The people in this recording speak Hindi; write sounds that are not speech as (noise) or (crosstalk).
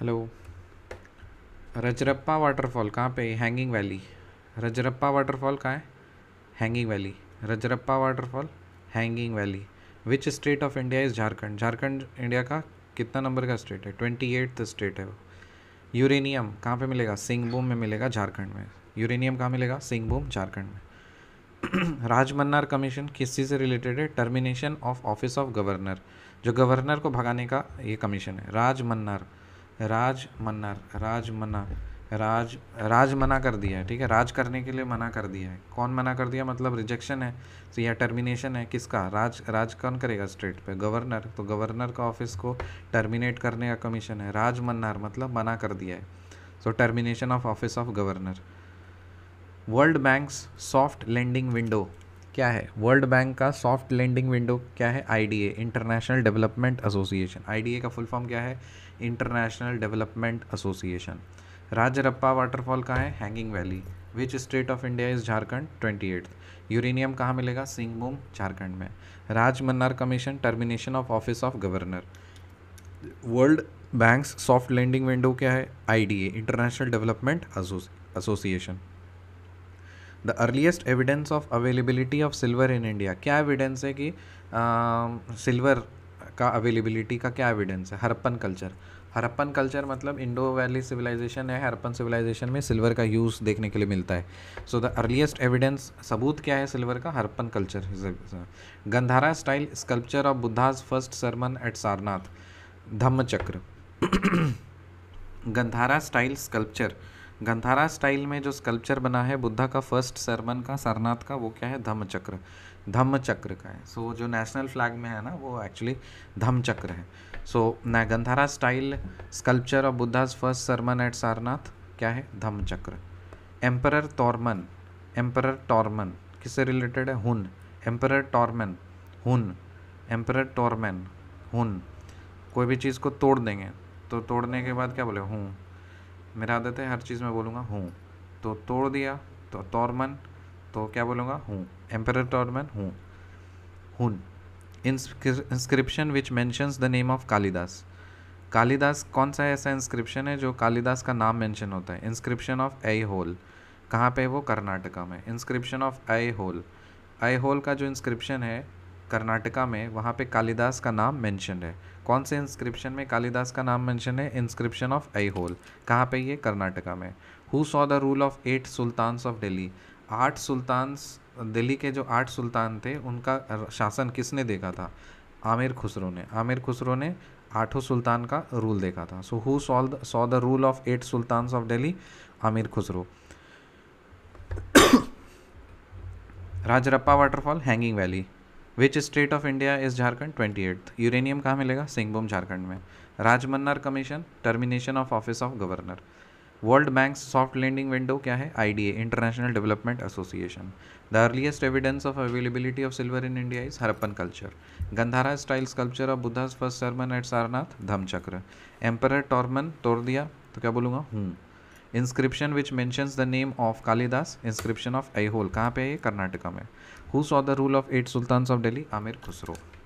हेलो रजरप्पा वाटरफॉल कहाँ पे हैंगिंग वैली रजरप्पा वाटरफॉल कहाँ है hanging valley Rajrappa waterfall hanging valley which state of India is Jharkhand Jharkhand India का कितना नंबर का स्टेट है ट्वेंटी एट्थ स्टेट है वो यूरेनियम कहाँ पे मिलेगा सिंहभूम में मिलेगा झारखंड में यूरेनियम कहाँ मिलेगा सिंहभूम झारखंड में राजमन्नार कमीशन किस चीज़ से रिलेटेड है termination of office of governor जो गवर्नर को भगाने का ये कमीशन है राजमन्नार राज मन्नार राज मना राज राज मना कर दिया है ठीक है राज करने के लिए मना कर दिया है कौन मना कर दिया मतलब रिजेक्शन है तो या टर्मिनेशन है किसका राज राज कौन करेगा स्टेट पे गवर्नर तो गवर्नर का ऑफिस को टर्मिनेट करने का कमीशन है राज मन्नार मतलब मना कर दिया है so termination of office of governor world bank's soft landing window क्या है वर्ल्ड बैंक का सॉफ्ट लैंडिंग विंडो क्या है A international development association A का फुल फॉर्म क्या है international development association Rajrappa waterfall कहाँ है hanging valley which state of India is Jharkhand twenty eighth uranium कहाँ मिलेगा सिंहभूम झारखंड में Rajamannar commission termination of office of governor world bank's soft landing window क्या है A international development association the earliest evidence of availability of silver in India क्या एविडेंस है कि सिल्वर का अवेलेबिलिटी का क्या एविडेंस है हरप्पन कल्चर हरप्पन कल्चर मतलब इंडो वैली सिविलाइजेशन है हरप्पन सिविलाइजेशन में सिल्वर का यूज़ देखने के लिए मिलता है सो द अर्लीस्ट एविडेंस सबूत क्या है सिल्वर का Harappan culture Gandhara style sculpture of Buddha's first sermon at Sarnath Dhammachakra (coughs) Gandhara style sculpture Gandhara style में जो स्कल्पचर बना है बुद्धा का फर्स्ट सरमन का सरनाथ का वो क्या है धम्म चक्र धम्म चक्र का है सो so, जो नेशनल फ्लैग में है ना वो एक्चुअली धम्म चक्र है so so, Gandhara style sculpture of Buddha's first sermon at Sarnath क्या है धम्म चक्र एम्पर टॉर्मन एम्पर टॉर्मन किससे रिलेटेड है हुन एम्पर टॉर्मन हुन एम्पर टॉर्मन हुन कोई भी चीज़ को तोड़ देंगे तो तोड़ने के बाद क्या बोले हूँ मेरा आदत है हर चीज़ में बोलूँगा हूँ तो तोड़ दिया तो तोरमन तो क्या बोलूँगा हूँ एम्पर टॉर्मन हूँ Hun inscription which mentions the name of Kalidasa Kalidasa कौन सा ऐसा इंस्क्रिप्शन है जो कालिदास का नाम मेंशन होता है इंस्क्रिप्शन ऑफ आई होल कहाँ पे वो कर्नाटका में inscription of Aihole Aihole का जो इंस्क्रिप्शन है कर्नाटका में वहाँ पे कालिदास का नाम मेंशन है कौन से इंस्क्रिप्शन में कालिदास का नाम मेंशन है इंस्क्रिप्शन ऑफ आई होल कहाँ पे ये कर्नाटका में who saw the rule of eight sultans of Delhi आठ सुल्तान्स दिल्ली के जो आठ सुल्तान थे उनका शासन किसने देखा था आमिर खुसरो ने आमिर खुसरो ने आठों सुल्तान का रूल देखा था so who saw the rule of eight sultan of Delhi Amir Khusro (coughs) Rajrappa waterfall hanging valley which state of India is Jharkhand twenty eight uranium कहाँ मिलेगा सिंहभूम झारखंड में Rajamannar commission termination of office of governor world bank soft landing window क्या है I D A international development association the earliest evidence of availability of silver in India is Harappan culture Gandhara style sculpture of Buddha's first sermon at Sarnath Dhammachakra emperor Toramana तोड़ दिया तो क्या बोलूँगा हूँ hmm. Inscription which mentions the name of Kalidasa inscription of Aihole कहाँ पे है कर्नाटका में who saw the rule of eight sultan of Delhi Amir Khusro